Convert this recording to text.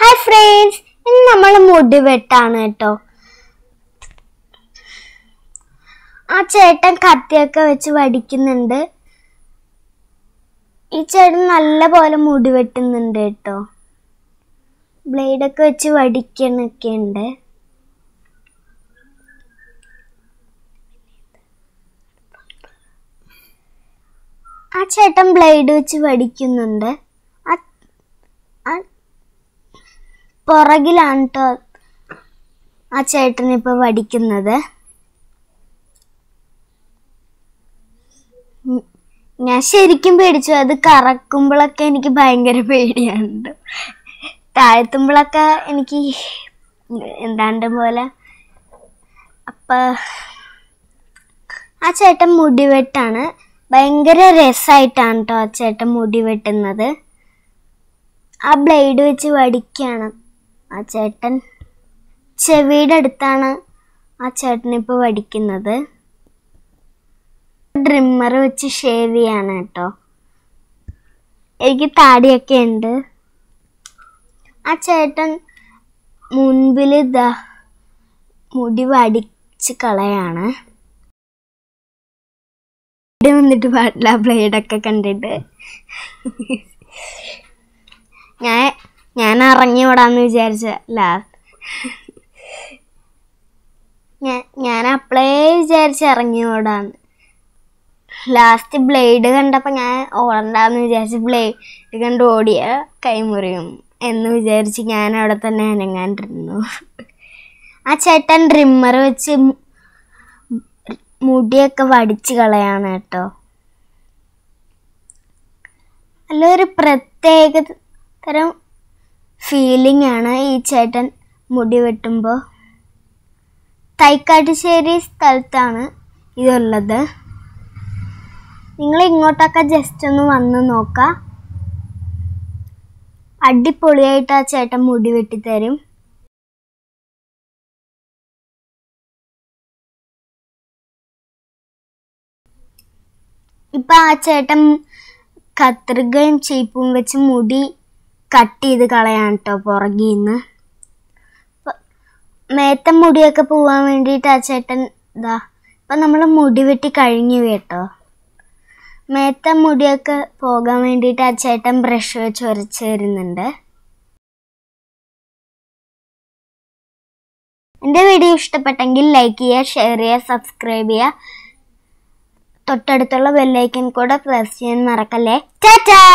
hi friends ഇന്ന് നമ്മൾ മുടി വെട്ടാണ് കേട്ടോ ആ ചേട്ടൻ കത്തിയൊക്കെ വെച്ച് വടിക്കുന്നുണ്ട് ഈ ചേട്ടൻ നല്ല പോലെ മുടി വെട്ടുന്നുണ്ട് കേട്ടോ ബ്ലേഡൊക്കെ വെച്ച് വടിക്കണൊക്കെ ഉണ്ട് ആ ചേട്ടൻ ബ്ലേഡ് വെച്ച് വടിക്കുന്നുണ്ട് പുറകിലാണ് കേട്ടോ ആ ചേട്ടനിപ്പോൾ വടിക്കുന്നത് ഞാൻ ശരിക്കും പേടിച്ചു അത് കറക്കുമ്പോഴൊക്കെ എനിക്ക് ഭയങ്കര പേടിയാണ് താഴ്ത്തുമ്പോഴൊക്കെ എനിക്ക് എന്താണ്ട് പോലെ അപ്പ ആ ചേട്ടൻ മുടിവെട്ടാണ് ഭയങ്കര രസമായിട്ടാണ് കേട്ടോ ആ ചേട്ടൻ മുടി വെട്ടുന്നത് ആ ബ്ലേഡ് വെച്ച് വടിക്കുകയാണ് ആ ചേട്ടൻ ചെവിയുടെ അടുത്താണ് ആ ചേട്ടനിപ്പോൾ വടിക്കുന്നത് ഡ്രിമ്മർ വെച്ച് ഷേവ് ചെയ്യാണ് കേട്ടോ എനിക്ക് താടിയൊക്കെ ഉണ്ട് ആ ചേട്ടൻ മുൻപിൽ ഇതാ മുടി വടിച്ച് കളയാണ് വന്നിട്ട് പാടില്ല ബ്ലേഡൊക്കെ കണ്ടിട്ട് പറഞ്ഞു വിടാന്ന് വിചാരിച്ച ലാസ്റ്റ് ഞാൻ ഞാൻ അപ്ലൈ വിചാരിച്ച് ഇറങ്ങി ഓടാന്ന് ലാസ്റ്റ് ബ്ലേഡ് കണ്ടപ്പോൾ ഞാൻ ഓടണ്ടെന്ന് വിചാരിച്ച് ബ്ലേഡ് കണ്ട് ഓടിയ കൈമുറിയും എന്ന് വിചാരിച്ച് ഞാൻ അവിടെ തന്നെ അനങ്ങാണ്ടിരുന്നു ആ ചേട്ടൻ ട്രിമ്മർ വെച്ച് മുടിയൊക്കെ വടിച്ച് കളയാണ് കേട്ടോ അല്ലൊരു പ്രത്യേക തരം ഫീലിംഗ് ആണ് ഈ ചേട്ടൻ മുടി വെട്ടുമ്പോൾ തൈക്കാട്ടുശ്ശേരി സ്ഥലത്താണ് ഇതുള്ളത് നിങ്ങൾ ഇങ്ങോട്ടൊക്കെ ജസ്റ്റ് ഒന്ന് വന്ന് നോക്കാം അടിപൊളിയായിട്ട് ആ ചേട്ടൻ മുടി വെട്ടിത്തരും ഇപ്പം ആ ചേട്ടൻ കത്രികയും ചീപ്പും വെച്ച് മുടി കട്ട് ചെയ്ത് കളയാണ് കേട്ടോ പുറകിൽ നിന്ന് മേത്ത മുടിയൊക്കെ പോവാൻ വേണ്ടിയിട്ട് ആ ചേട്ടൻ ഇതാ ഇപ്പം നമ്മൾ മുടി വെട്ടി കഴിഞ്ഞു കേട്ടോ മേത്ത മുടിയൊക്കെ പോകാൻ വേണ്ടിയിട്ട് ആ ചേട്ടൻ ബ്രഷ് വെച്ച് ഉരച്ച് തരുന്നുണ്ട് എൻ്റെ വീഡിയോ ഇഷ്ടപ്പെട്ടെങ്കിൽ ലൈക്ക് ചെയ്യുക ഷെയർ ചെയ്യുക സബ്സ്ക്രൈബ് ചെയ്യുക തൊട്ടടുത്തുള്ള ബെല്ലൈക്കൻ കൂടെ പ്രസ് ചെയ്യാൻ മറക്കല്ലേ ടാറ്റാ